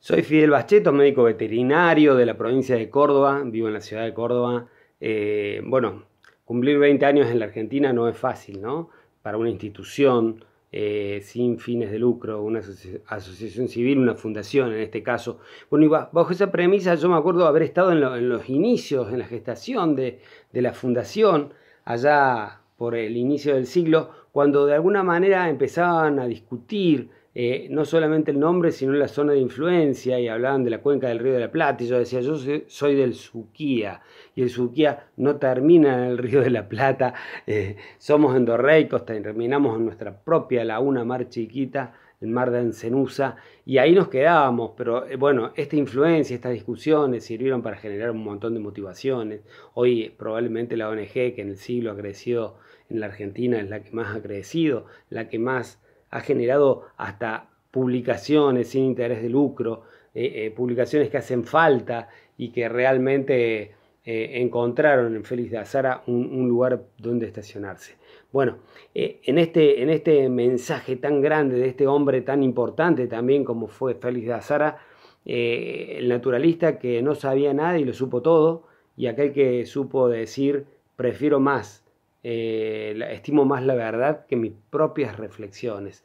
Soy Fidel Bacheto, médico veterinario de la provincia de Córdoba, vivo en la ciudad de Córdoba. Eh, bueno, cumplir 20 años en la Argentina no es fácil, ¿no? Para una institución eh, sin fines de lucro, una asociación civil, una fundación en este caso. Bueno, y bajo esa premisa yo me acuerdo haber estado en, los inicios, en la gestación de la fundación, allá por el inicio del siglo, cuando de alguna manera empezaban a discutir eh, no solamente el nombre, sino la zona de influencia, y hablaban de la cuenca del río de la Plata, y yo decía, yo soy, del Suquía, y el Suquía no termina en el río de la Plata, eh, somos endorreicos, terminamos en nuestra propia laguna mar chiquita, el mar de Encenusa, y ahí nos quedábamos, pero eh, bueno, esta influencia, estas discusiones sirvieron para generar un montón de motivaciones. Hoy probablemente la ONG que en el siglo ha crecido en la Argentina es la que más ha crecido, la que más ha generado hasta publicaciones sin interés de lucro, eh, eh, publicaciones que hacen falta y que realmente eh, encontraron en Félix de Azara un, lugar donde estacionarse. Bueno, eh, en, este, en este mensaje tan grande de este hombre tan importante también como fue Félix de Azara, eh, el naturalista que no sabía nada y lo supo todo, y aquel que supo decir, prefiero más, estimo más la verdad que mis propias reflexiones.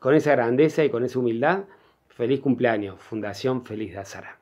Con esa grandeza y con esa humildad, feliz cumpleaños, Fundación Feliz de Azara.